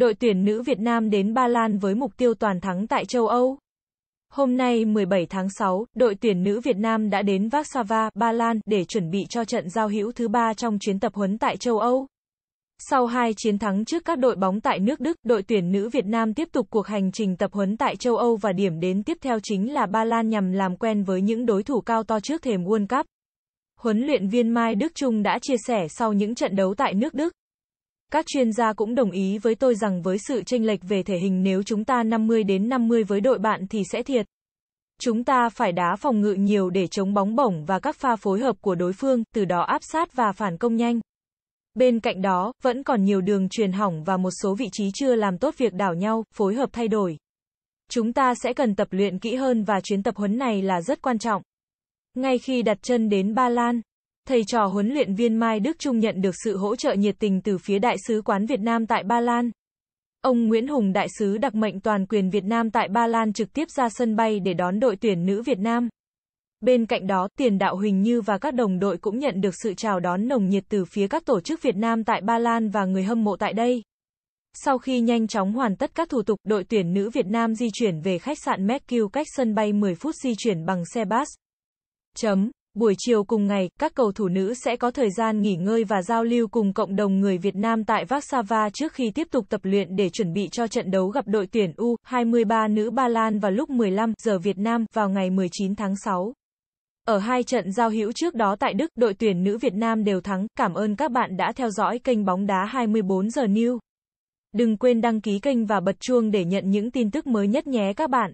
đội tuyển nữ Việt Nam đến Ba Lan với mục tiêu toàn thắng tại châu Âu. Hôm nay 17 tháng 6, đội tuyển nữ Việt Nam đã đến Warsaw, Ba Lan để chuẩn bị cho trận giao hữu thứ ba trong chuyến tập huấn tại châu Âu. Sau hai chiến thắng trước các đội bóng tại nước Đức, đội tuyển nữ Việt Nam tiếp tục cuộc hành trình tập huấn tại châu Âu và điểm đến tiếp theo chính là Ba Lan nhằm làm quen với những đối thủ cao to trước thềm World Cup. Huấn luyện viên Mai Đức Trung đã chia sẻ sau những trận đấu tại nước Đức. Các chuyên gia cũng đồng ý với tôi rằng với sự chênh lệch về thể hình nếu chúng ta 50 đến 50 với đội bạn thì sẽ thiệt. Chúng ta phải đá phòng ngự nhiều để chống bóng bổng và các pha phối hợp của đối phương, từ đó áp sát và phản công nhanh. Bên cạnh đó, vẫn còn nhiều đường truyền hỏng và một số vị trí chưa làm tốt việc đảo nhau, phối hợp thay đổi. Chúng ta sẽ cần tập luyện kỹ hơn và chuyến tập huấn này là rất quan trọng. Ngay khi đặt chân đến Ba Lan, thầy trò huấn luyện viên Mai Đức Trung nhận được sự hỗ trợ nhiệt tình từ phía Đại sứ quán Việt Nam tại Ba Lan. Ông Nguyễn Hùng Đại sứ đặc mệnh toàn quyền Việt Nam tại Ba Lan trực tiếp ra sân bay để đón đội tuyển nữ Việt Nam. Bên cạnh đó, Tiền Đạo Huỳnh Như và các đồng đội cũng nhận được sự chào đón nồng nhiệt từ phía các tổ chức Việt Nam tại Ba Lan và người hâm mộ tại đây. Sau khi nhanh chóng hoàn tất các thủ tục, đội tuyển nữ Việt Nam di chuyển về khách sạn Mercure cách sân bay 10 phút di chuyển bằng xe bus. Chấm. Buổi chiều cùng ngày, các cầu thủ nữ sẽ có thời gian nghỉ ngơi và giao lưu cùng cộng đồng người Việt Nam tại Warsaw trước khi tiếp tục tập luyện để chuẩn bị cho trận đấu gặp đội tuyển U23 nữ Ba Lan vào lúc 15 giờ Việt Nam vào ngày 19 tháng 6. Ở hai trận giao hữu trước đó tại Đức, đội tuyển nữ Việt Nam đều thắng. Cảm ơn các bạn đã theo dõi kênh bóng đá 24 giờ New. Đừng quên đăng ký kênh và bật chuông để nhận những tin tức mới nhất nhé các bạn.